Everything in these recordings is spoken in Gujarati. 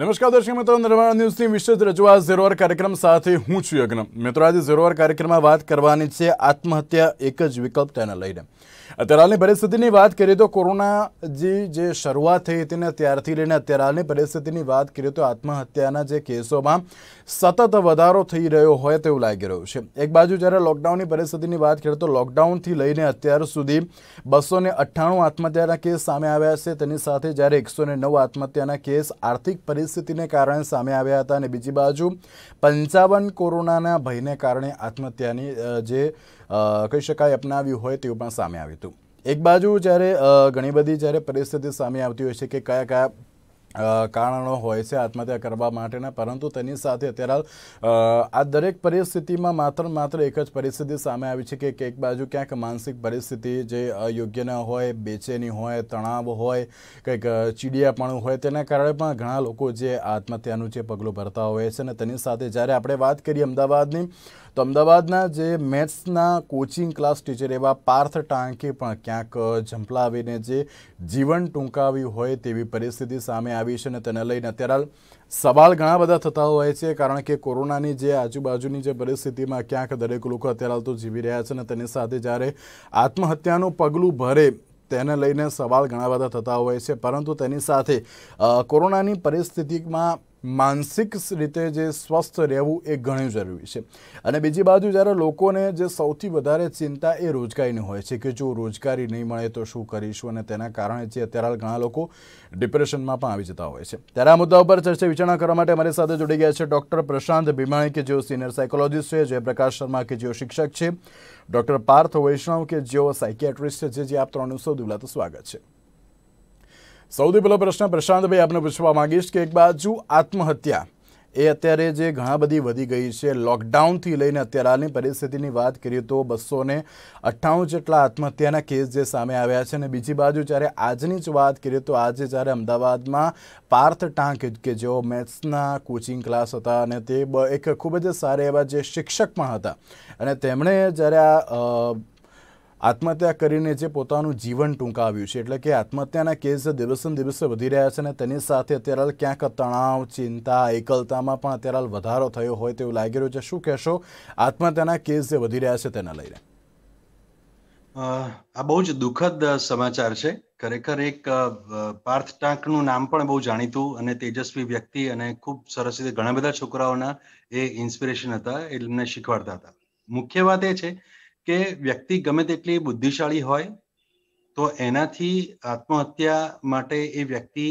નમસ્કાર દર્શક મિત્રો નિર્માણ ન્યૂઝની વિશેષ રજૂઆત ઝીરોવર કાર્યક્રમ સાથે હું છું યજ્ઞ મિત્રો આજે ઝીરોવર કાર્યક્રમમાં વાત કરવાની છે આત્મહત્યા એક જ વિકલ્પ તેને લઈને અત્યારે હાલની પરિસ્થિતિની વાત કરીએ તો કોરોના જે શરૂઆત થઈ હતી ને ત્યારથી લઈને અત્યારે હાલની પરિસ્થિતિની વાત કરીએ તો આત્મહત્યાના જે કેસોમાં સતત વધારો થઈ રહ્યો હોય તેવું લાગી રહ્યું છે એક બાજુ જ્યારે લોકડાઉનની પરિસ્થિતિની વાત કરીએ તો લોકડાઉનથી લઈને અત્યાર સુધી બસો અઠ્ઠાણું આત્મહત્યાના કેસ સામે આવ્યા છે તેની સાથે જ્યારે એકસો નવ આત્મહત્યાના કેસ આર્થિક પરિસ્થિતિ પરિસ્થિતિને કારણે સામે આવ્યા હતા અને બીજી બાજુ પંચાવન કોરોનાના ભયને કારણે આત્મહત્યાની જે કહી શકાય અપનાવ્યું હોય તેવું પણ સામે આવ્યું હતું એક બાજુ જ્યારે ઘણી બધી જ્યારે પરિસ્થિતિ સામે આવતી હોય છે કે કયા કયા કારણો હોય છે આત્મહત્યા કરવા માટેના પરંતુ તેની સાથે અત્યારે આ દરેક પરિસ્થિતિમાં માત્ર માત્ર એક જ પરિસ્થિતિ સામે આવી છે કે એક બાજુ ક્યાંક માનસિક પરિસ્થિતિ જે યોગ્ય ન હોય બેચેની હોય તણાવ હોય કંઈક ચીડિયાપણું હોય તેના કારણે પણ ઘણા લોકો જે આત્મહત્યાનું જે પગલું ભરતા હોય છે અને તેની સાથે જ્યારે આપણે વાત કરીએ અમદાવાદની તો અમદાવાદના જે મેથ્સના કોચિંગ ક્લાસ ટીચર એવા પાર્થ ટાંકે પણ ક્યાંક ઝંપલાવીને જે જીવન ટૂંકાવ્યું હોય તેવી પરિસ્થિતિ સામે આવી છે અને તેને લઈને અત્યારે સવાલ ઘણા બધા થતા હોય છે કારણ કે કોરોનાની જે આજુબાજુની જે પરિસ્થિતિમાં ક્યાંક દરેક લોકો અત્યારે તો જીવી રહ્યા છે અને તેની સાથે જ્યારે આત્મહત્યાનું પગલું ભરે તેને લઈને સવાલ ઘણા બધા થતા હોય છે પરંતુ તેની સાથે કોરોનાની પરિસ્થિતિમાં માનસિક રીતે જે સ્વસ્થ રહેવું એ ઘણું જરૂરી છે અને બીજી બાજુ જ્યારે લોકોને જે સૌથી વધારે ચિંતા એ રોજગારીની હોય છે કે જો રોજગારી નહીં મળે તો શું કરીશું અને તેના કારણે જે અત્યારે ઘણા લોકો ડિપ્રેશનમાં પણ આવી જતા હોય છે ત્યારે આ મુદ્દા ઉપર ચર્ચા વિચારણા કરવા માટે અમારી સાથે જોડી ગયા છે ડૉક્ટર પ્રશાંત ભીમાણી કે જેઓ સિનિયર સાયકોલોજીસ્ટ છે જયપ્રકાશ શર્મા કે જેઓ શિક્ષક છે ડૉક્ટર પાર્થ વૈષ્ણવ કે જેઓ સાયકિયાટ્રિસ્ટ છે જે આપ ત્રણનું સૌ દુલાતું સ્વાગત છે સૌથી પહેલો પ્રશ્ન પ્રશાંતભાઈ આપને પૂછવા માંગીશ કે એક બાજુ આત્મહત્યા એ અત્યારે જે ઘણા બધી વધી ગઈ છે લોકડાઉનથી લઈને અત્યારે હાલની પરિસ્થિતિની વાત કરીએ તો બસો ને અઠ્ઠાણું જેટલા આત્મહત્યાના કેસ જે સામે આવ્યા છે અને બીજી બાજુ જ્યારે આજની જ વાત કરીએ તો આજે જ્યારે અમદાવાદમાં પાર્થ ટાંક કે જેઓ મેથ્સના કોચિંગ ક્લાસ હતા અને તે એક ખૂબ જ સારા એવા જે શિક્ષક પણ હતા અને તેમણે જ્યારે આ આત્મહત્યા કરીને જે પોતાનું જીવન ટૂંકાવ્યું છે એટલે કે આત્મહત્યાના કેસ દિવસે દિવસે વધી રહ્યા છે અને તેની સાથે અત્યારે ક્યાંક તણાવ ચિંતા એકલતામાં પણ અત્યારે વધારો થયો હોય તેવું લાગી રહ્યું છે શું કહેશો આત્મહત્યાના કેસ જે વધી રહ્યા છે તેના લઈને આ બહુ જ દુઃખદ સમાચાર છે ખરેખર એક પાર્થ ટાંકનું નામ પણ બહુ જાણીતું અને તેજસ્વી વ્યક્તિ અને ખૂબ સરસ રીતે ઘણા બધા છોકરાઓના એ ઇન્સ્પિરેશન હતા એમને શીખવાડતા હતા મુખ્ય વાત એ છે કે વ્યક્તિ ગમે તેટલી બુદ્ધિશાળી હોય તો એનાથી આત્મહત્યા માટે એ વ્યક્તિ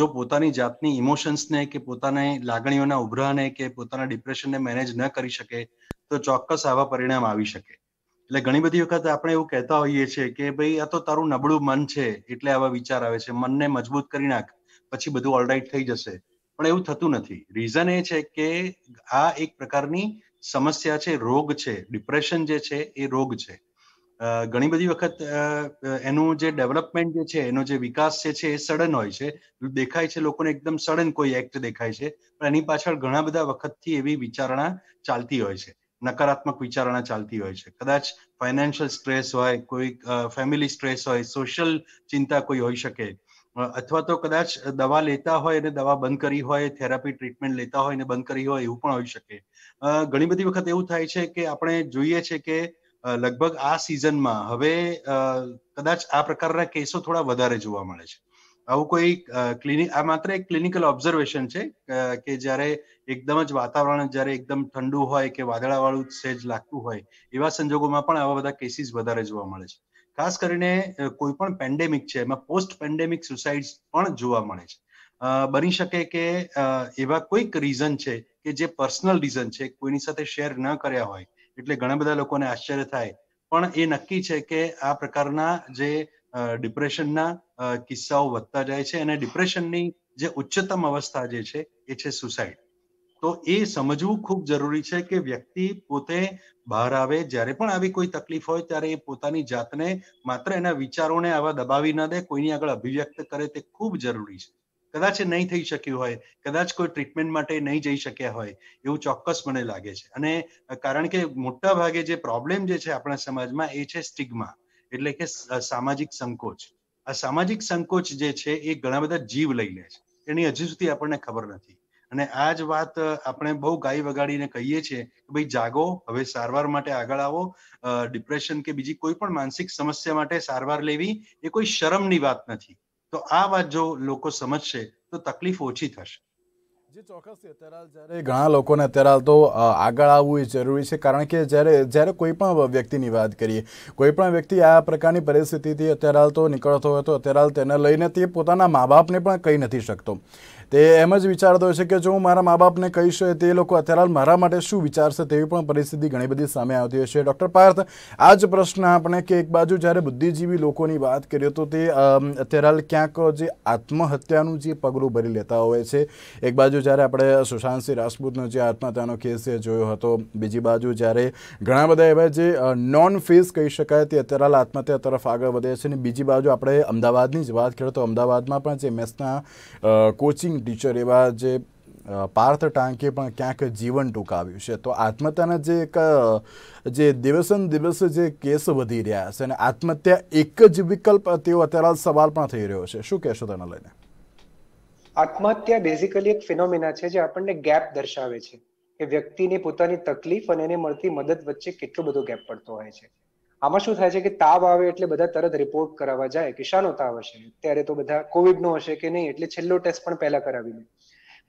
જો પોતાની જાતની ઇમોશન્સને કે પોતાની લાગણીઓના ઉભરાને કે પોતાના ડિપ્રેશનને મેનેજ ન કરી શકે તો ચોક્કસ આવા પરિણામ આવી શકે એટલે ઘણી બધી વખત આપણે એવું કહેતા હોઈએ છીએ કે ભાઈ આ તો તારું નબળું મન છે એટલે આવા વિચાર આવે છે મનને મજબૂત કરી નાખ પછી બધું ઓલરાઈટ થઈ જશે પણ એવું થતું નથી રીઝન એ છે કે આ એક પ્રકારની સમસ્યા છે રોગ છે ડિપ્રેશન જે છે એ રોગ છે ઘણી બધી વખત એનું જે ડેવલપમેન્ટ જે છે એનો જે વિકાસ જે છે એ સડન હોય છે દેખાય છે લોકોને એકદમ સડન કોઈ એક્ટ દેખાય છે પણ એની પાછળ ઘણા બધા વખતથી એવી વિચારણા ચાલતી હોય છે નકારાત્મક વિચારણા ચાલતી હોય છે કદાચ ફાઇનાન્શિયલ સ્ટ્રેસ હોય કોઈ ફેમિલી સ્ટ્રેસ હોય સોશિયલ ચિંતા કોઈ હોઈ શકે અથવા તો કદાચ દવા લેતા હોય અને દવા બંધ કરી હોય થેરાપી ટ્રીટમેન્ટ લેતા હોય અને બંધ કરી હોય એવું પણ હોઈ શકે ઘણી બધી વખત એવું થાય છે કે આપણે જોઈએ છે કે લગભગ આ સિઝનમાં હવે કદાચ આ પ્રકારના કેસો થોડા વધારે જોવા મળે છે આવું કોઈ ક્લિનિક આ માત્ર એક ક્લિનિકલ ઓબ્ઝર્વેશન છે કે જ્યારે એકદમ જ વાતાવરણ જ્યારે એકદમ ઠંડુ હોય કે વાદળાવાળું સહેજ લાગતું હોય એવા સંજોગોમાં પણ આવા બધા કેસીસ વધારે જોવા મળે છે ખાસ કરીને કોઈ પણ પેન્ડેમિક છે એમાં પોસ્ટ પેન્ડેમિક સુસાઇડ પણ જોવા મળે છે બની શકે કે એવા કોઈક રીઝન છે કે જે પર્સનલ રીઝન છે કોઈની સાથે શેર ન કર્યા હોય એટલે ઘણા બધા લોકોને આશ્ચર્ય થાય પણ એ નક્કી છે કે આ પ્રકારના જે ડિપ્રેશનના કિસ્સાઓ વધતા જાય છે અને ડિપ્રેશનની જે ઉચ્ચતમ અવસ્થા જે છે એ છે સુસાઇડ તો એ સમજવું ખૂબ જરૂરી છે કે વ્યક્તિ પોતે બહાર આવે જ્યારે પણ આવી કોઈ તકલીફ હોય ત્યારે એ પોતાની જાતને માત્ર એના વિચારોને આવા દબાવી ન દે કોઈની આગળ અભિવ્યક્ત કરે તે ખૂબ જરૂરી છે કદાચ એ નહીં થઈ શક્યું હોય કદાચ કોઈ ટ્રીટમેન્ટ માટે નહીં જઈ શક્યા હોય એવું ચોક્કસ મને લાગે છે અને કારણ કે મોટા ભાગે જે પ્રોબ્લેમ જે છે આપણા સમાજમાં એ છે સ્ટિગ્મા એટલે કે સામાજિક સંકોચ આ સામાજિક સંકોચ જે છે એ ઘણા બધા જીવ લઈ લે છે એની હજી સુધી આપણને ખબર નથી અને આ જ વાત આપણે બહુ ગાય વગાડીને કહીએ છીએ કે ભાઈ જાગો હવે સારવાર માટે આગળ આવો ડિપ્રેશન કે બીજી કોઈ પણ માનસિક સમસ્યા માટે સારવાર લેવી એ કોઈ શરમની વાત નથી તો આ વાત જો લોકો સમજશે તો તકલીફ ઓછી થશે જે ચોક્કસ અત્યારે જ્યારે ઘણા લોકોને અત્યારે હાલ તો આગળ આવવું એ જરૂરી છે કારણ કે જ્યારે જ્યારે કોઈ પણ વ્યક્તિની વાત કરીએ કોઈ પણ વ્યક્તિ આ પ્રકારની પરિસ્થિતિથી અત્યારે હાલ તો નીકળતો હોય તો અત્યારે હાલ તેને લઈને તે પોતાના મા બાપને પણ કહી નથી શકતો તે એમ જ વિચારતો હોય છે કે જો હું મારા મા બાપને કહીશ તે લોકો અત્યારે મારા માટે શું વિચારશે તેવી પણ પરિસ્થિતિ ઘણી બધી સામે આવતી હોય છે ડૉક્ટર પાર્થ આ જ પ્રશ્ન આપણે કે એક બાજુ જ્યારે બુદ્ધિજીવી લોકોની વાત કરીએ તો તે અત્યારે ક્યાંક જે આત્મહત્યાનું જે પગલું ભરી લેતા હોય છે એક બાજુ જ્યારે આપણે સુશાંત સિંહ રાજપૂતનો જે આત્મહત્યાનો કેસ એ જોયો હતો બીજી બાજુ જ્યારે ઘણા બધા એવા જે નોન ફેસ કહી શકાય તે અત્યારે આત્મહત્યા તરફ આગળ વધે છે અને બીજી બાજુ આપણે અમદાવાદની જ વાત કરીએ તો અમદાવાદમાં પણ જે મેસના કોચિંગ ટીચર એવા જે પાર્થ ટાંકે પણ ક્યાંક જીવન ટૂંકાવ્યું છે તો આત્મહત્યાના જે એક જે દિવસન દિવસે જે કેસ વધી રહ્યા છે અને આત્મહત્યા એક જ વિકલ્પ તેઓ અત્યારે સવાલ પણ થઈ રહ્યો છે શું કહેશો તેને લઈને આત્મહત્યા બેઝિકલી એક ફિનોમિના છે જે આપણને ગેપ દર્શાવે છે કે વ્યક્તિની પોતાની તકલીફ અને એને મળતી મદદ વચ્ચે કેટલો બધો ગેપ પડતો હોય છે આમાં શું થાય છે કે તાવ આવે એટલે બધા તરત રિપોર્ટ કરાવવા જાય કે શાનો તાવ હશે ત્યારે તો બધા કોવિડનો હશે કે નહીં એટલે છેલ્લો ટેસ્ટ પણ પહેલા કરાવી લે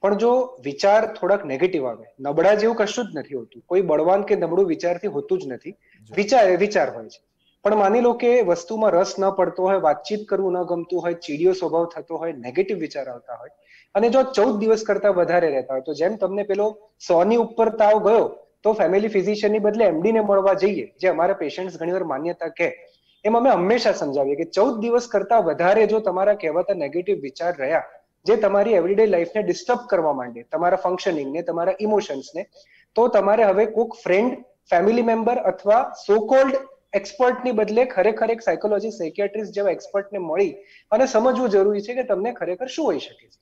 પણ જો વિચાર થોડાક નેગેટિવ આવે નબળા જેવું કશું જ નથી હોતું કોઈ બળવાન કે નબળું વિચારથી હોતું જ નથી વિચાર વિચાર હોય છે પણ માની લો કે વસ્તુમાં રસ ન પડતો હોય વાતચીત કરવું ન ગમતું હોય ચીડિયો સ્વભાવ થતો હોય નેગેટિવ વિચાર આવતા હોય અને જો ચૌદ દિવસ કરતા વધારે રહેતા હોય તો જેમ તમને પેલો સોની ઉપર તાવ ગયો તો ફેમિલી ફિઝિશિયનની બદલે એમડીને મળવા જઈએ જે અમારા પેશન્ટ્સ ઘણીવાર માન્યતા કે એમ અમે હંમેશા સમજાવીએ કે ચૌદ દિવસ કરતા વધારે જો તમારા કહેવાતા નેગેટિવ વિચાર રહ્યા જે તમારી એવરીડે લાઈફને ડિસ્ટર્બ કરવા માંડે તમારા ફંક્શનિંગને તમારા ઇમોશન્સને તો તમારે હવે કોક ફ્રેન્ડ ફેમિલી મેમ્બર અથવા સો કોલ્ડ એક્સપર્ટની બદલે ખરેખર એક સાયકોલોજી સાયકિયાટ્રિસ્ટ જેવા એક્સપર્ટને મળી અને સમજવું જરૂરી છે કે તમને ખરેખર શું હોઈ શકે છે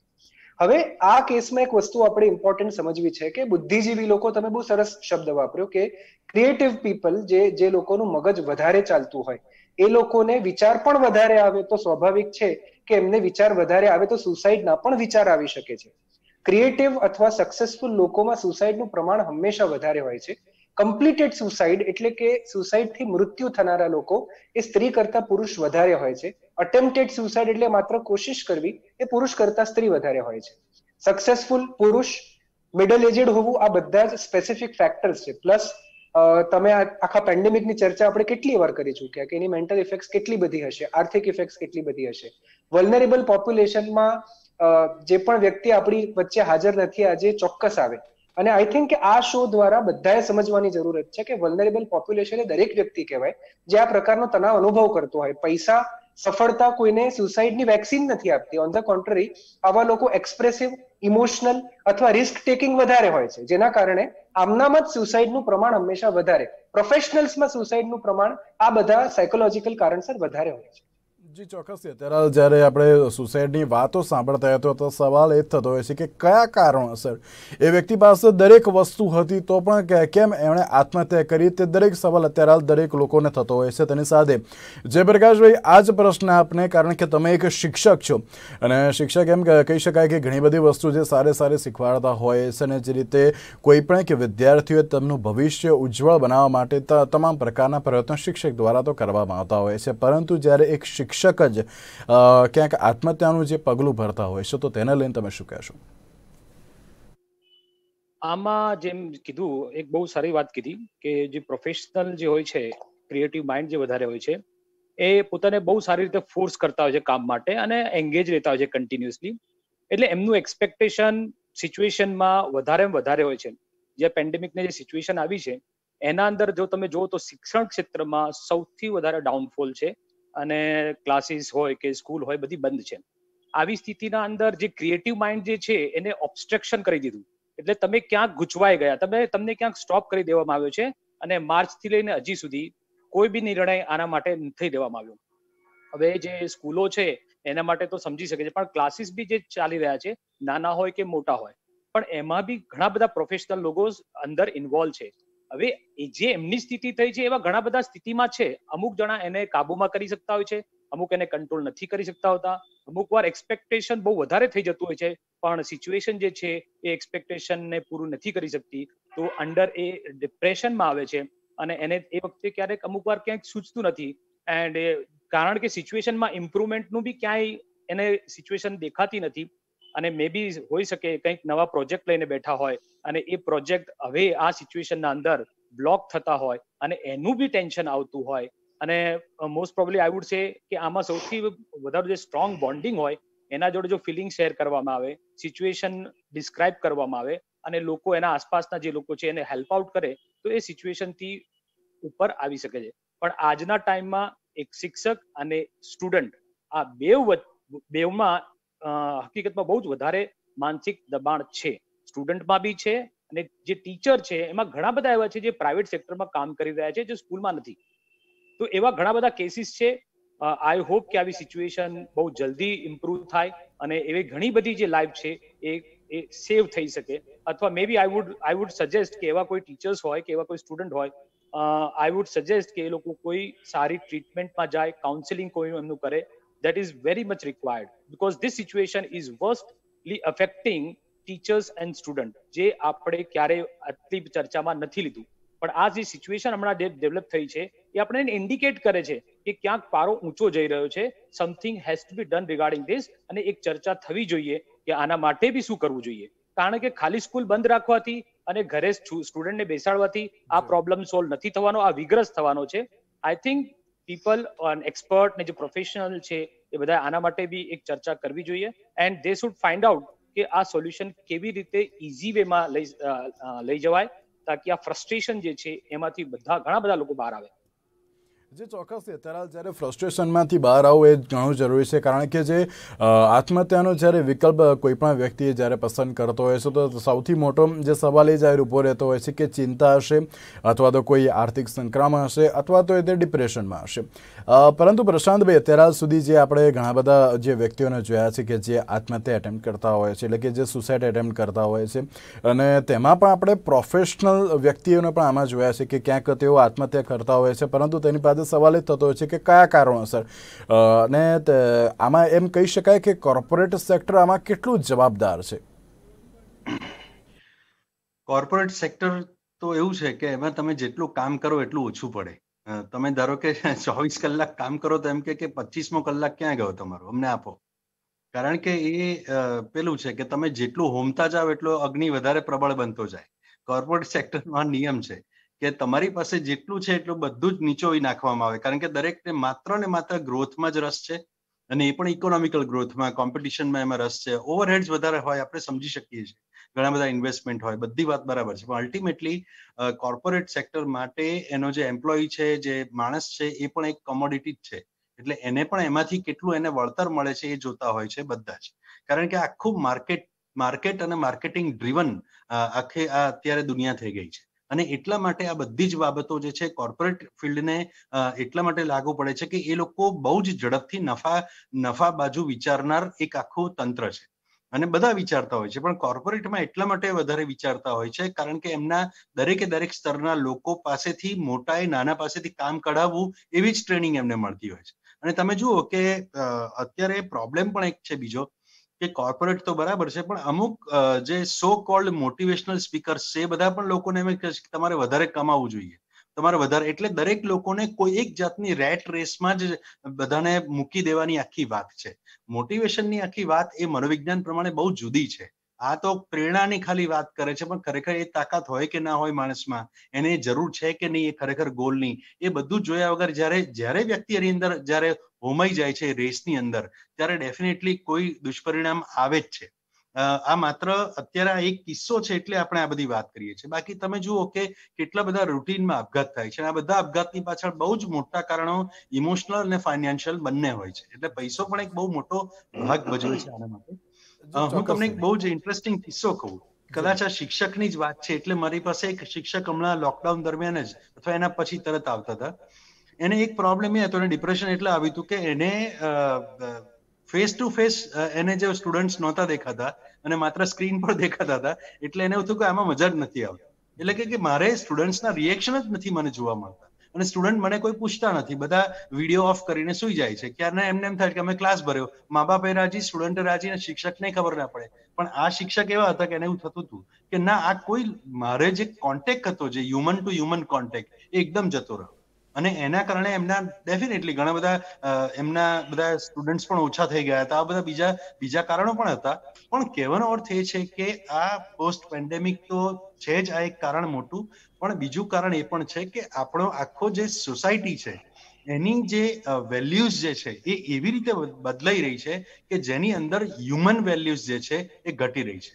હવે આ કેસમાં એક વસ્તુ આપણે ઇમ્પોર્ટન્ટ સમજવી છે કે બુદ્ધિજીવી લોકો તમે બહુ સરસ શબ્દ વાપર્યો કે ક્રિએટિવ પીપલ જે જે લોકોનું મગજ વધારે ચાલતું હોય એ લોકોને વિચાર પણ વધારે આવે તો સ્વાભાવિક છે કે એમને વિચાર વધારે આવે તો સુસાઇડના પણ વિચાર આવી શકે છે ક્રિએટિવ અથવા સક્સેસફુલ લોકોમાં સુસાઇડનું પ્રમાણ હંમેશા વધારે હોય છે કમ્પ્લીટેડ સુસાઇડ એટલે કે સુસાઇડ થી મૃત્યુ થનારા લોકો એ સ્ત્રી કરતા પુરુષ વધારે હોય છે અટેમ્પટેડ સુસાઇડ એટલે માત્ર કોશિશ કરવી એ પુરુષ કરતા સ્ત્રી વધારે હોય છે સક્સેસફુલ પુરુષ મિડલ એજેડ હોવું આ બધા જ સ્પેસિફિક ફેક્ટર્સ છે પ્લસ તમે આખા પેન્ડેમિકની ચર્ચા આપણે કેટલી વાર કરી ચૂક્યા કે એની મેન્ટલ ઇફેક્ટ્સ કેટલી બધી હશે આર્થિક ઇફેક્ટ કેટલી બધી હશે વલ્નરેબલ પોપ્યુલેશનમાં જે પણ વ્યક્તિ આપણી વચ્ચે હાજર નથી આજે ચોક્કસ આવે અને આઈ થિંક કે આ શો દ્વારા બધાએ સમજવાની જરૂરત છે કે વલ્નરેબલ પોપ્યુલેશન એ દરેક વ્યક્તિ કહેવાય જે આ પ્રકારનો તણાવ અનુભવ કરતો હોય પૈસા સફળતા કોઈને સુસાઇડની વેક્સિન નથી આપતી ઓન ધ કોન્ટ્રરી આવા લોકો એક્સપ્રેસિવ ઇમોશનલ અથવા રિસ્ક ટેકિંગ વધારે હોય છે જેના કારણે આમનામાં જ સુસાઇડનું પ્રમાણ હંમેશા વધારે પ્રોફેશનલ્સમાં સુસાઇડનું પ્રમાણ આ બધા સાયકોલોજીકલ કારણસર વધારે હોય છે જી ચોક્કસથી અત્યારે જ્યારે આપણે સુસાઇડની વાતો સાંભળતા હતો તો સવાલ એ થતો હોય છે કે કયા કારણોસર એ વ્યક્તિ પાસે દરેક વસ્તુ હતી તો પણ કેમ એણે આત્મહત્યા કરી તે દરેક સવાલ અત્યારે દરેક લોકોને થતો હોય છે તેની સાથે જયપ્રકાશભાઈ આ જ પ્રશ્ન આપને કારણ કે તમે એક શિક્ષક છો અને શિક્ષક એમ કહી શકાય કે ઘણી બધી વસ્તુ જે સારી સારી શીખવાડતા હોય છે અને જે રીતે કોઈ પણ કે વિદ્યાર્થીઓએ તેમનું ભવિષ્ય ઉજ્જવળ બનાવવા માટે તમામ પ્રકારના પ્રયત્નો શિક્ષક દ્વારા તો કરવામાં આવતા હોય છે પરંતુ જ્યારે એક શિક્ષક શિક્ષક જ ક્યાંક આત્મહત્યાનું જે પગલું ભરતા હોય છે તો તેને લઈને તમે શું કહેશો આમાં જેમ કીધું એક બહુ સારી વાત કીધી કે જે પ્રોફેશનલ જે હોય છે ક્રિએટિવ માઇન્ડ જે વધારે હોય છે એ પોતાને બહુ સારી રીતે ફોર્સ કરતા હોય છે કામ માટે અને એન્ગેજ રહેતા હોય છે કન્ટિન્યુઅસલી એટલે એમનું એક્સપેક્ટેશન સિચ્યુએશનમાં વધારે વધારે હોય છે જે પેન્ડેમિકની જે સિચ્યુએશન આવી છે એના અંદર જો તમે જુઓ તો શિક્ષણ ક્ષેત્રમાં સૌથી વધારે ડાઉનફોલ છે અને ક્લાસીસ હોય કે સ્કૂલ હોય બધી બંધ છે આવી સ્થિતિના અંદર જે ક્રિએટિવ માઇન્ડ જે છે એને ઓબ્સ્ટ્રક્શન કરી દીધું એટલે તમે ક્યાંક ગુચવાઈ ગયા તમે તમને ક્યાંક સ્ટોપ કરી દેવામાં આવ્યો છે અને માર્ચથી લઈને હજી સુધી કોઈ બી નિર્ણય આના માટે થઈ દેવામાં આવ્યો હવે જે સ્કૂલો છે એના માટે તો સમજી શકે છે પણ ક્લાસીસ બી જે ચાલી રહ્યા છે નાના હોય કે મોટા હોય પણ એમાં બી ઘણા બધા પ્રોફેશનલ લોકો અંદર ઇન્વોલ્વ છે હવે જે એમની સ્થિતિ થઈ છે એવા ઘણા બધા સ્થિતિમાં છે અમુક જણા એને કાબુમાં કરી શકતા હોય છે અમુક એને કંટ્રોલ નથી કરી શકતા હોતા અમુક વાર એક્સપેક્ટેશન બહુ વધારે થઈ જતું હોય છે પણ સિચ્યુએશન જે છે એ એક્સપેક્ટેશનને પૂરું નથી કરી શકતી તો અંડર એ ડિપ્રેશનમાં આવે છે અને એને એ વખતે ક્યારેક અમુક વાર ક્યાંક સૂચતું નથી એન્ડ કારણ કે સિચ્યુએશનમાં ઇમ્પ્રુવમેન્ટનું બી ક્યાંય એને સિચ્યુએશન દેખાતી નથી અને મે બી હોઈ શકે કંઈક નવા પ્રોજેક્ટ લઈને બેઠા હોય અને એ પ્રોજેક્ટ હવે આ સિચ્યુએશનના અંદર બ્લોક થતા હોય અને એનું બી ટેન્શન આવતું હોય અને most probably I would say કે આમાં સૌથી વધારે જે સ્ટ્રોંગ બોન્ડિંગ હોય એના જોડે જો ફિલિંગ શેર કરવામાં આવે સિચ્યુએશન ડિસ્ક્રાઇબ કરવામાં આવે અને લોકો એના આસપાસના જે લોકો છે એને હેલ્પ આઉટ કરે તો એ સિચ્યુએશનથી ઉપર આવી શકે છે પણ આજના ટાઈમમાં એક શિક્ષક અને સ્ટુડન્ટ આ બે બેવમાં હકીકતમાં બહુ જ વધારે માનસિક દબાણ છે સ્ટુડન્ટમાં બી છે અને જે ટીચર છે એમાં ઘણા બધા એવા છે જે પ્રાઇવેટ સેક્ટરમાં કામ કરી રહ્યા છે જે સ્કૂલમાં નથી તો એવા ઘણા બધા કેસીસ છે આઈ હોપ કે આવી સિચ્યુએશન બહુ જલ્દી ઇમ્પ્રુવ થાય અને એવી ઘણી બધી જે લાઈફ છે એ એ સેવ થઈ શકે અથવા maybe I would I would suggest કે એવા કોઈ ટીચર્સ હોય કે એવા કોઈ સ્ટુડન્ટ હોય આઈ વુડ સજેસ્ટ કે એ લોકો કોઈ સારી ટ્રીટમેન્ટમાં જાય કાઉન્સેલિંગ કોઈ એમનું કરે that is very much required because this situation is worstly affecting teachers and student જે આપણે ક્યારે આટલી ચર્ચામાં નથી લીધું પણ આ જે સિચ્યુએશન હમણાં ડેવલપ થઈ છે એ આપણે ઇન્ડિકેટ કરે છે કે ક્યાંક પારો ઊંચો જઈ રહ્યો છે something has to be done regarding this અને એક ચર્ચા થવી જોઈએ કે આના માટે બી શું કરવું જોઈએ કારણ કે ખાલી સ્કૂલ બંધ રાખવાથી અને ઘરે સ્ટુડન્ટને બેસાડવાથી આ પ્રોબ્લેમ સોલ્વ નથી થવાનો આ વિગ્રસ થવાનો છે આઈ થિંક પીપલ અને એક્સપર્ટ ને જે પ્રોફેશનલ છે એ બધા આના માટે બી એક ચર્ચા કરવી જોઈએ and they should find out કે આ સોલ્યુશન કેવી રીતે ઇઝી વેમાં લઈ લઈ જવાય તાકી આ ફ્રસ્ટ્રેશન જે છે એમાંથી બધા ઘણા બધા લોકો બહાર આવે જે ચોક્કસ અત્યારે જ્યારે ફ્રસ્ટ્રેશનમાંથી બહાર આવવું એ ઘણું જરૂરી છે કારણ કે જે આત્મહત્યાનો જ્યારે વિકલ્પ કોઈપણ વ્યક્તિએ જ્યારે પસંદ કરતો હોય છે તો સૌથી મોટો જે સવાલ એ જાહેર ઊભો રહેતો હોય છે કે ચિંતા હશે અથવા તો કોઈ આર્થિક સંક્રમણ હશે અથવા તો એ તે ડિપ્રેશનમાં હશે પરંતુ પ્રશાંતભાઈ અત્યાર સુધી જે આપણે ઘણા બધા જે વ્યક્તિઓને જોયા છે કે જે આત્મહત્યા એટેમ્પ્ટ કરતા હોય છે એટલે કે જે સુસાઇડ એટેમ્પ્ટ કરતા હોય છે અને તેમાં પણ આપણે પ્રોફેશનલ વ્યક્તિઓને પણ આમાં જોયા છે કે ક્યાંક તેઓ આત્મહત્યા કરતા હોય છે પરંતુ તેની પાસે સાથે સવાલ એ થતો હોય છે કે કયા કારણોસર અને આમાં એમ કહી શકાય કે કોર્પોરેટ સેક્ટર આમાં કેટલું જવાબદાર છે કોર્પોરેટ સેક્ટર તો એવું છે કે એમાં તમે જેટલું કામ કરો એટલું ઓછું પડે તમે ધારો કે ચોવીસ કલાક કામ કરો તો એમ કે કે પચીસમો કલાક ક્યાં ગયો તમારો અમને આપો કારણ કે એ પેલું છે કે તમે જેટલું હોમતા જાઓ એટલો અગ્નિ વધારે પ્રબળ બનતો જાય કોર્પોરેટ આ નિયમ છે કે તમારી પાસે જેટલું છે એટલું બધું જ નીચોવી નાખવામાં આવે કારણ કે દરેકને માત્ર ને માત્ર ગ્રોથમાં જ રસ છે અને એ પણ ઇકોનોમિકલ ગ્રોથમાં કોમ્પિટિશનમાં એમાં રસ છે ઓવરહેડ્સ વધારે હોય આપણે સમજી શકીએ છીએ ઘણા બધા ઇન્વેસ્ટમેન્ટ હોય બધી વાત બરાબર છે પણ અલ્ટિમેટલી કોર્પોરેટ સેક્ટર માટે એનો જે એમ્પ્લોય છે જે માણસ છે એ પણ એક કોમોડિટી જ છે એટલે એને પણ એમાંથી કેટલું એને વળતર મળે છે એ જોતા હોય છે બધા જ કારણ કે આખું માર્કેટ માર્કેટ અને માર્કેટિંગ ડ્રીવન આખે આ અત્યારે દુનિયા થઈ ગઈ છે અને એટલા માટે આ બધી જ બાબતો જે છે કોર્પોરેટ ફિલ્ડને એટલા માટે લાગુ પડે છે કે એ લોકો બહુ જ ઝડપથી નફા નફા બાજુ વિચારનાર એક આખું તંત્ર છે અને બધા વિચારતા હોય છે પણ કોર્પોરેટમાં એટલા માટે વધારે વિચારતા હોય છે કારણ કે એમના દરેકે દરેક સ્તરના લોકો પાસેથી મોટાએ નાના પાસેથી કામ કઢાવવું એવી જ ટ્રેનિંગ એમને મળતી હોય છે અને તમે જુઓ કે અત્યારે પ્રોબ્લેમ પણ એક છે બીજો કે કોર્પોરેટ તો બરાબર છે પણ અમુક જે સો કોલ્ડ મોટિવેશનલ સ્પીકર્સ છે એ બધા પણ લોકોને એમ કહે છે કે તમારે વધારે કમાવવું જોઈએ તમારે વધારે એટલે દરેક લોકોને કોઈ એક જાતની રેટ રેસમાં જ બધાને મૂકી દેવાની આખી વાત છે મોટિવેશનની આખી વાત એ મનોવિજ્ઞાન પ્રમાણે બહુ જુદી છે આ તો પ્રેરણાની ખાલી વાત કરે છે પણ ખરેખર એ તાકાત હોય કે ના હોય માણસમાં એને જરૂર છે કે નહીં એ ખરેખર ગોલની એ બધું જોયા વગર જ્યારે જ્યારે વ્યક્તિ એની અંદર જ્યારે હોમાઈ જાય છે રેસની અંદર ત્યારે ડેફિનેટલી કોઈ દુષ્પરિણામ આવે જ છે આ માત્ર અત્યારે આ એક કિસ્સો છે એટલે આપણે આ બધી વાત કરીએ છીએ બાકી તમે જુઓ કે કેટલા બધા રૂટીનમાં આપઘાત થાય છે આ બધા આપઘાતની પાછળ બહુ જ મોટા કારણો ઇમોશનલ અને ફાઇનાન્શિયલ બંને હોય છે એટલે પૈસો પણ એક બહુ મોટો ભાગ ભજવે છે આના માટે હું તમને એક બહુ જ ઇન્ટરેસ્ટિંગ કિસ્સો કહું કદાચ આ શિક્ષકની જ વાત છે એટલે મારી પાસે એક શિક્ષક હમણાં લોકડાઉન દરમિયાન જ અથવા એના પછી તરત આવતા હતા એને એક પ્રોબ્લેમ એ હતો એને ડિપ્રેશન એટલે આવ્યું હતું કે એને ફેસ ટુ ફેસ એને જે સ્ટુડન્ટ્સ નહોતા દેખાતા અને માત્ર સ્ક્રીન પર દેખાતા હતા એટલે એને એવું હતું કે આમાં મજા જ નથી આવતી એટલે કે મારે સ્ટુડન્ટ્સના રિએક્શન જ નથી મને જોવા મળતા અને સ્ટુડન્ટ મને કોઈ પૂછતા નથી બધા વિડીયો ઓફ કરીને સુઈ જાય છે ક્યારના એમને એમ થાય કે અમે ક્લાસ ભર્યો મા બાપે રાજી સ્ટુડન્ટ રાજી અને શિક્ષકને ખબર ના પડે પણ આ શિક્ષક એવા હતા કે એને એવું થતું હતું કે ના આ કોઈ મારે જે કોન્ટેક્ટ હતો જે હ્યુમન ટુ હ્યુમન કોન્ટેક્ટ એ એકદમ જતો રહ્યો અને એના કારણે એમના ડેફિનેટલી ઘણા બધા એમના બધા સ્ટુડન્ટ્સ પણ ઓછા થઈ ગયા હતા આ બધા બીજા બીજા કારણો પણ હતા પણ કહેવાનો અર્થ એ છે કે આ પોસ્ટ પેન્ડેમિક તો છે જ આ એક કારણ મોટું પણ બીજું કારણ એ પણ છે કે આપણો આખો જે સોસાયટી છે એની જે વેલ્યુઝ જે છે એ એવી રીતે બદલાઈ રહી છે કે જેની અંદર હ્યુમન વેલ્યુઝ જે છે એ ઘટી રહી છે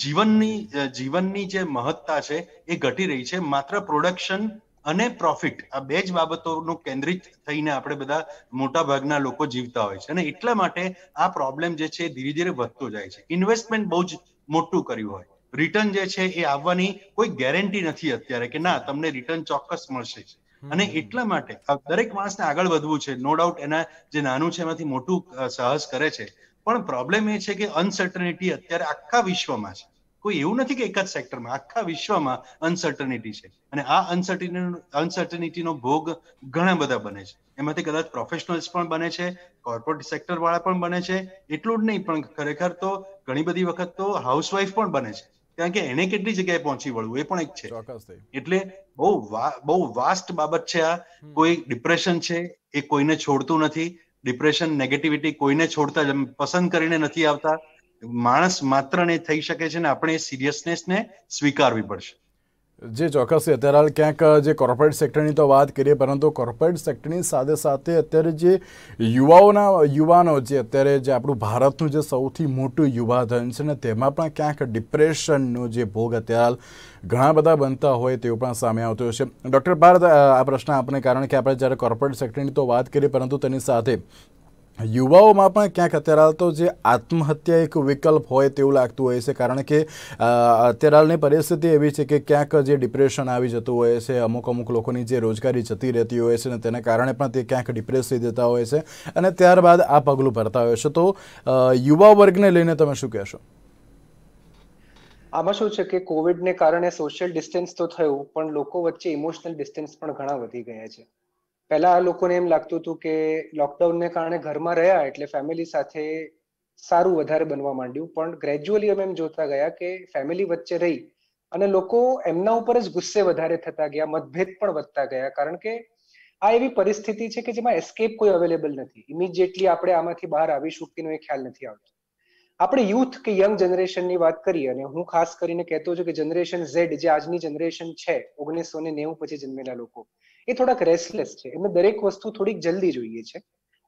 જીવનની જીવનની જે મહત્તા છે એ ઘટી રહી છે માત્ર પ્રોડક્શન અને પ્રોફિટ આ બે જ બાબતોનું કેન્દ્રિત થઈને આપણે બધા મોટા ભાગના લોકો જીવતા હોય છે અને એટલા માટે આ પ્રોબ્લેમ જે છે ધીરે ધીરે વધતો જાય છે ઇન્વેસ્ટમેન્ટ બહુ જ મોટું કર્યું હોય રિટર્ન જે છે એ આવવાની કોઈ ગેરંટી નથી અત્યારે કે ના તમને રિટર્ન ચોક્કસ મળશે અને એટલા માટે દરેક માણસને આગળ વધવું છે નો ડાઉટ એના જે નાનું છે એમાંથી મોટું સાહસ કરે છે પણ પ્રોબ્લેમ એ છે કે અનસર્ટનિટી અત્યારે આખા વિશ્વમાં છે કોઈ એવું નથી કે એક જ સેક્ટરમાં આખા વિશ્વમાં અનસર્ટનિટી છે અને આ અનસર્ટનિટી નો ભોગ ઘણા બધા બને છે એમાંથી કદાચ પ્રોફેશનલ્સ પણ બને છે કોર્પોરેટ સેક્ટર વાળા પણ બને છે એટલું જ નહીં પણ ખરેખર તો ઘણી બધી વખત તો હાઉસવાઇફ પણ બને છે કારણ કે એને કેટલી જગ્યાએ પહોંચી વળવું એ પણ એક છે એટલે બહુ બહુ વાસ્ટ બાબત છે આ કોઈ ડિપ્રેશન છે એ કોઈને છોડતું નથી ડિપ્રેશન નેગેટિવિટી કોઈને છોડતા પસંદ કરીને નથી આવતા માણસ માત્ર ને થઈ શકે છે ને આપણે એ સિરિયસનેસ ને સ્વીકારવી પડશે જે ચોક્કસથી અત્યારે ક્યાંક જે કોર્પોરેટ સેક્ટરની તો વાત કરીએ પરંતુ કોર્પોરેટ સેક્ટરની સાથે સાથે અત્યારે જે યુવાઓના યુવાનો જે અત્યારે જે આપણું ભારતનું જે સૌથી મોટું યુવાધન છે ને તેમાં પણ ક્યાંક ડિપ્રેશનનો જે ભોગ અત્યારે ઘણા બધા બનતા હોય તેવું પણ સામે આવતું છે ડૉક્ટર ભારત આ પ્રશ્ન આપણે કારણ કે આપણે જ્યારે કોર્પોરેટ સેક્ટરની તો વાત કરીએ પરંતુ તેની સાથે યુવાઓમાં પણ ક્યાંક અત્યારે તો જે આત્મહત્યા એક વિકલ્પ હોય તેવું લાગતું હોય છે કારણ કે અત્યારની પરિસ્થિતિ એવી છે કે ક્યાંક જે ડિપ્રેશન આવી જતું હોય છે અમુક અમુક લોકોની જે રોજગારી જતી રહેતી હોય છે અને તેના કારણે પણ તે ક્યાંક ડિપ્રેસ થઈ જતા હોય છે અને ત્યારબાદ આ પગલું ભરતા હોય છે તો યુવા વર્ગને લઈને તમે શું કહેશો આમાં શું છે કે કોવિડને કારણે સોશિયલ ડિસ્ટન્સ તો થયું પણ લોકો વચ્ચે ઇમોશનલ ડિસ્ટન્સ પણ ઘણા વધી ગયા છે પહેલા આ લોકોને એમ લાગતું હતું કે લોકડાઉનને કારણે ઘરમાં રહ્યા એટલે ફેમિલી સાથે સારું વધારે બનવા માંડ્યું પણ ગ્રેજ્યુઅલી અમે એમ જોતા ગયા કે ફેમિલી વચ્ચે રહી અને લોકો એમના ઉપર જ ગુસ્સે વધારે થતા ગયા મતભેદ પણ વધતા ગયા કારણ કે આ એવી પરિસ્થિતિ છે કે જેમાં એસ્કેપ કોઈ અવેલેબલ નથી ઇમિજિએટલી આપણે આમાંથી બહાર આવીશું કે એ ખ્યાલ નથી આવતો આપણે યુથ કે યંગ જનરેશનની વાત કરીએ અને હું ખાસ કરીને કહેતો છું કે જનરેશન ઝેડ જે આજની જનરેશન છે ઓગણીસો ને નેવું પછી જન્મેલા લોકો એ થોડાક રેસ્ટલેસ છે એમને દરેક વસ્તુ થોડીક જલ્દી જોઈએ છે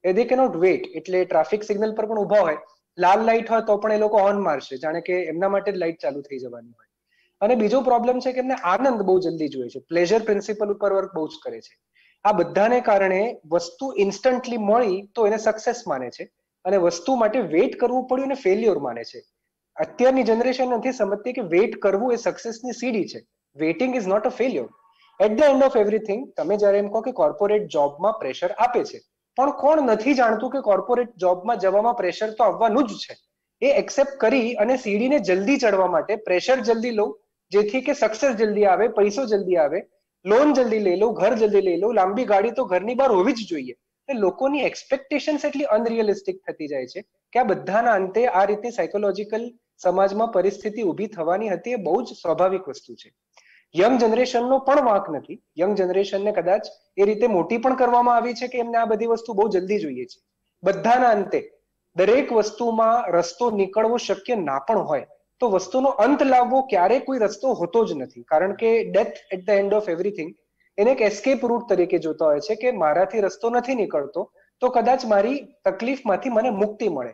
એ દે કેનોટ વેટ એટલે ટ્રાફિક સિગ્નલ પર પણ ઉભા હોય લાલ લાઇટ હોય તો પણ એ લોકો ઓન મારશે જાણે કે એમના માટે જ લાઇટ ચાલુ થઈ જવાની હોય અને બીજો પ્રોબ્લેમ છે કે એમને આનંદ બહુ જલ્દી જોઈએ છે પ્લેઝર પ્રિન્સિપલ ઉપર વર્ક બહુ જ કરે છે આ બધાને કારણે વસ્તુ ઇન્સ્ટન્ટલી મળી તો એને સક્સેસ માને છે અને વસ્તુ માટે વેઇટ કરવું પડ્યું અને ફેલ્યોર માને છે અત્યારની જનરેશન નથી સમજતી કે વેઇટ કરવું એ સક્સેસની સીડી છે waiting is not a failure at the end of everything તમે જ્યારે એમ કહો કે કોર્પોરેટ જોબમાં પ્રેશર આપે છે પણ કોણ નથી જાણતું કે કોર્પોરેટ જોબમાં જવામાં પ્રેશર તો આવવાનું જ છે એ એક્સેપ્ટ કરી અને સીડીને જલ્દી ચડવા માટે પ્રેશર જલ્દી લઉં જેથી કે સક્સેસ જલ્દી આવે પૈસો જલ્દી આવે લોન જલ્દી લઈ લઉં ઘર જલ્દી લઈ લઉં લાંબી ગાડી તો ઘરની બહાર હોવી જ જોઈએ એટલે લોકોની એક્સપેક્ટેશન એટલી અનરિયલિસ્ટિક થતી જાય છે કે આ બધાના અંતે આ રીતે સાયકોલોજીકલ સમાજમાં પરિસ્થિતિ ઊભી થવાની હતી એ બહુ જ સ્વાભાવિક વસ્તુ છે યંગ જનરેશનનો પણ વાંક નથી યંગ જનરેશનને કદાચ એ રીતે મોટી પણ કરવામાં આવી છે કે એમને આ બધી વસ્તુ બહુ જલ્દી જોઈએ છે બધાના અંતે દરેક વસ્તુમાં રસ્તો નીકળવો શક્ય ના પણ હોય તો વસ્તુનો અંત લાવવો ક્યારે કોઈ રસ્તો હોતો જ નથી કારણ કે death at the end of everything એને એક એસ્કેપ રૂટ તરીકે જોતા હોય છે કે મારાથી રસ્તો નથી નીકળતો તો કદાચ મારી તકલીફમાંથી મને મુક્તિ મળે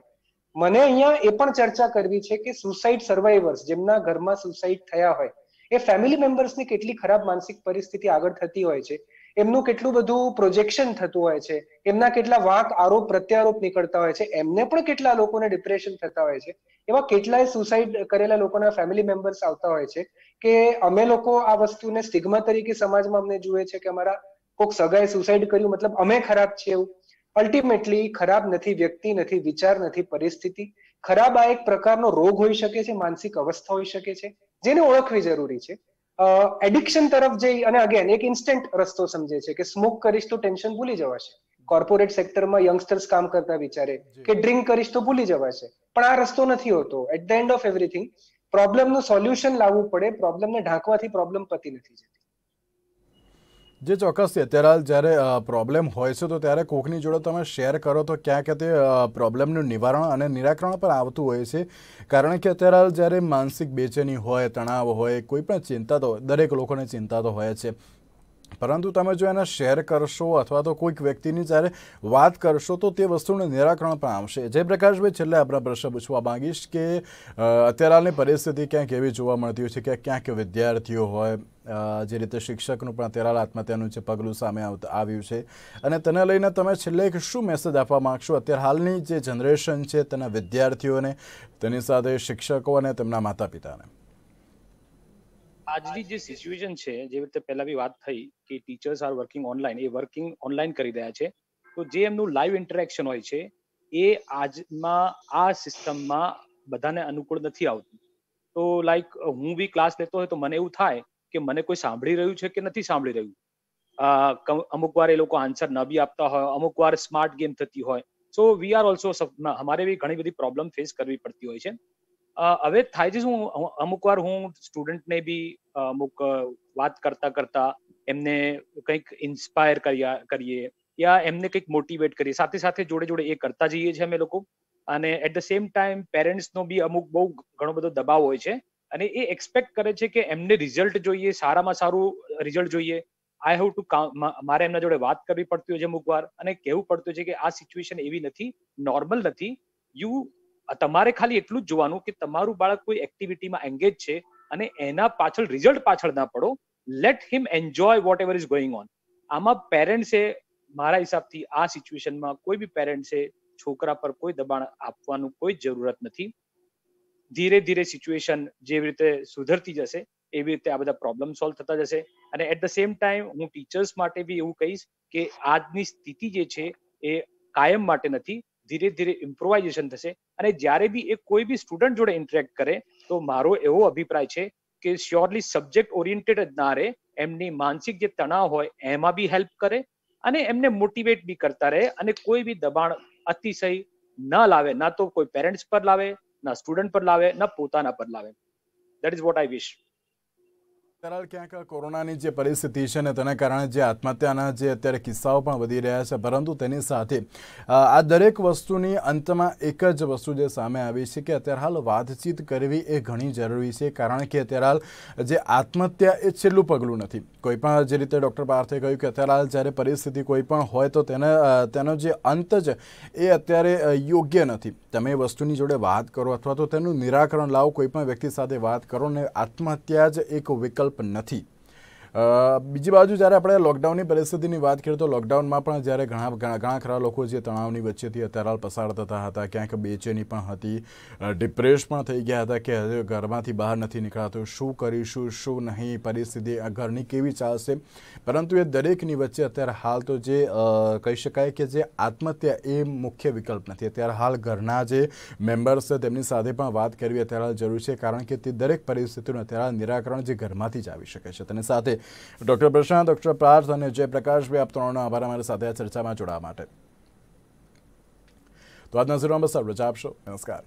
મને અહીંયા એ પણ ચર્ચા કરવી છે કે સુસાઇડ સર્વાઈવર્સ જેમના ઘરમાં સુસાઇડ થયા હોય એ ફેમિલી મેમ્બર્સની કેટલી ખરાબ માનસિક પરિસ્થિતિ આગળ થતી હોય છે એમનું કેટલું બધું પ્રોજેક્શન થતું હોય છે એમના કેટલા વાંક આરોપ પ્રત્યારોપ નીકળતા હોય છે એમને પણ કેટલા લોકોને ડિપ્રેશન થતા હોય છે એવા કેટલાય સુસાઇડ કરેલા લોકોના ફેમિલી મેમ્બર્સ આવતા હોય છે કે અમે લોકો આ વસ્તુને સ્ટિગ્મા તરીકે સમાજમાં અમને જુએ છે કે અમારા કોઈક સગાએ સુસાઇડ કર્યું મતલબ અમે ખરાબ છે એવું અલ્ટિમેટલી ખરાબ નથી વ્યક્તિ નથી વિચાર નથી પરિસ્થિતિ ખરાબ આ એક પ્રકારનો રોગ હોઈ શકે છે માનસિક અવસ્થા હોઈ શકે છે જેને ઓળખવી જરૂરી છે એડિક્શન તરફ જઈ અને અગેન એક ઇન્સ્ટન્ટ રસ્તો સમજે છે કે સ્મોક કરીશ તો ટેન્શન ભૂલી જવાશે કોર્પોરેટ સેક્ટરમાં યંગસ્ટર્સ કામ કરતા વિચારે કે ડ્રિંક કરીશ તો ભૂલી જવાશે પણ આ રસ્તો નથી હોતો at the end of everything પ્રોબ્લેમનું સોલ્યુશન લાવવું પડે પ્રોબ્લેમને ઢાંકવાથી પ્રોબ્લેમ પતી નથી જતી જે ચોક્કસથી અત્યારે હાલ જ્યારે પ્રોબ્લેમ હોય છે તો ત્યારે કોકની જોડે તમે શેર કરો તો ક્યાં ક્યાં તે પ્રોબ્લેમનું નિવારણ અને નિરાકરણ પણ આવતું હોય છે કારણ કે અત્યારે હાલ જ્યારે માનસિક બેચેની હોય તણાવ હોય કોઈ પણ ચિંતા તો દરેક લોકોને ચિંતા તો હોય છે પરંતુ તમે જો એને શેર કરશો અથવા તો કોઈક વ્યક્તિની જ્યારે વાત કરશો તો તે વસ્તુનું નિરાકરણ પણ આવશે જય પ્રકાશભાઈ છેલ્લે આપણા પ્રશ્ન પૂછવા માંગીશ કે અત્યારે અત્યારની પરિસ્થિતિ ક્યાંક એવી જોવા મળતી હોય છે કે ક્યાંક વિદ્યાર્થીઓ હોય જે રીતે શિક્ષકનું પણ અત્યારે આત્મહત્યાનું જે પગલું સામે આવ્યું છે અને તેને લઈને તમે છેલ્લે એક શું મેસેજ આપવા માગશો અત્યારે હાલની જે જનરેશન છે તેના વિદ્યાર્થીઓને તેની સાથે શિક્ષકો અને તેમના માતા પિતાને આજની જે સિચ્યુએશન છે જેવી રીતે પહેલા બી વાત થઈ કે ટીચર્સ આર વર્કિંગ ઓનલાઈન એ વર્કિંગ ઓનલાઈન કરી રહ્યા છે તો જે એમનું લાઈવ ઇન્ટરેક્શન હોય છે એ આજમાં આ સિસ્ટમમાં બધાને અનુકૂળ નથી આવતું તો લાઈક હું બી ક્લાસ લેતો હોય તો મને એવું થાય કે મને કોઈ સાંભળી રહ્યું છે કે નથી સાંભળી રહ્યું અમુક વાર એ લોકો આન્સર ન બી આપતા હોય અમુક વાર સ્માર્ટ ગેમ થતી હોય સો વી આર ઓલ્સો અમારે બી ઘણી બધી પ્રોબ્લેમ ફેસ કરવી પડતી હોય છે હવે થાય છે શું અમુક વાર હું સ્ટુડન્ટને બી અમુક વાત કરતા કરતા એમને કંઈક ઇન્સ્પાયર કર્યા કરીએ યા એમને કંઈક મોટિવેટ કરીએ સાથે સાથે જોડે જોડે એ કરતા જઈએ છીએ અમે લોકો અને એટ ધ સેમ ટાઈમ પેરેન્ટ્સનો બી અમુક બહુ ઘણો બધો દબાવ હોય છે અને એ એક્સપેક્ટ કરે છે કે એમને રિઝલ્ટ જોઈએ સારામાં સારું રિઝલ્ટ જોઈએ આઈ હેવ ટુ મારે એમના જોડે વાત કરવી પડતી હોય છે અમુક વાર અને કહેવું પડતું છે કે આ સિચ્યુએશન એવી નથી નોર્મલ નથી યુ તમારે ખાલી એટલું જ જોવાનું કે તમારું બાળક કોઈ એક્ટિવિટીમાં એન્ગેજ છે અને એના પાછળ રિઝલ્ટ પાછળ ના પડો let him enjoy whatever is going on આમાં પેરેન્ટ્સે મારા હિસાબથી આ સિચ્યુએશનમાં કોઈ બી પેરેન્ટ્સે છોકરા પર કોઈ દબાણ આપવાનું કોઈ જરૂરત નથી ધીરે ધીરે સિચ્યુએશન જેવી રીતે સુધરતી જશે એવી રીતે આ બધા પ્રોબ્લેમ સોલ્વ થતા જશે અને એટ ધ સેમ ટાઈમ હું ટીચર્સ માટે બી એવું કહીશ કે આજની સ્થિતિ જે છે એ કાયમ માટે નથી ધીરે ધીરે ઇમ્પ્રોવાઇઝેશન થશે અને જ્યારે બી એ કોઈ બી સ્ટુડન્ટ જોડે ઇન્ટરેક્ટ કરે તો મારો એવો અભિપ્રાય છે કે શ્યોરલી સબ્જેક્ટ ઓરિએન્ટેડ જ ના રહે એમની માનસિક જે તણાવ હોય એમાં બી હેલ્પ કરે અને એમને મોટિવેટ બી કરતા રહે અને કોઈ બી દબાણ અતિશય ન લાવે ના તો કોઈ પેરેન્ટ્સ પર લાવે ના સ્ટુડન્ટ પર લાવે ના પોતાના પર લાવે that is what I wish Taral ક્યાંક કોરોનાની જે પરિસ્થિતિ છે ને તેના કારણે જે આત્મહત્યાના જે અત્યારે કિસ્સાઓ પણ વધી રહ્યા છે પરંતુ તેની સાથે આ દરેક વસ્તુની અંતમાં એક જ વસ્તુ જે સામે આવી છે કે અત્યારે હાલ વાતચીત કરવી એ ઘણી જરૂરી છે કારણ કે અત્યારે હાલ જે આત્મહત્યા એ છેલ્લું પગલું નથી કોઈ પણ જે રીતે ડૉક્ટર પાર્થે કહ્યું કે અત્યારે હાલ જ્યારે પરિસ્થિતિ કોઈ પણ હોય તો તેને તેનો જે અંત જ એ અત્યારે યોગ્ય નથી તમે વસ્તુની જોડે વાત કરો અથવા તો તેનું નિરાકરણ લાવો કોઈ પણ વ્યક્તિ સાથે વાત કરો ને આત્મહત્યા જ એક વિકલ્પ નથી બીજી બાજુ જ્યારે આપણે લોકડાઉનની પરિસ્થિતિની વાત કરીએ તો લોકડાઉનમાં પણ જ્યારે ઘણા ઘણા ખરા લોકો જે તણાવની વચ્ચેથી અત્યારે પસાર થતા હતા ક્યાંક બેચેની પણ હતી ડિપ્રેસ પણ થઈ ગયા હતા કે હજુ ઘરમાંથી બહાર નથી નીકળાતું શું કરીશું શું નહીં પરિસ્થિતિ આ ઘરની કેવી ચાલશે પરંતુ એ દરેકની વચ્ચે અત્યારે હાલ તો જે કહી શકાય કે જે આત્મહત્યા એ મુખ્ય વિકલ્પ નથી અત્યારે હાલ ઘરના જે મેમ્બર્સ છે તેમની સાથે પણ વાત કરવી અત્યારે જરૂર છે કારણ કે તે દરેક પરિસ્થિતિનું અત્યારે નિરાકરણ જે ઘરમાંથી જ આવી શકે છે તેની સાથે ડૉક્ટર પ્રશાંત ડૉક્ટર પ્રાર્થ અને જયપ્રકાશભાઈ આપ ત્રણનો આભાર અમારી સાથે આ ચર્ચામાં જોડાવા માટે તો આજના ઝીરો નંબર સર રજા આપશો નમસ્કાર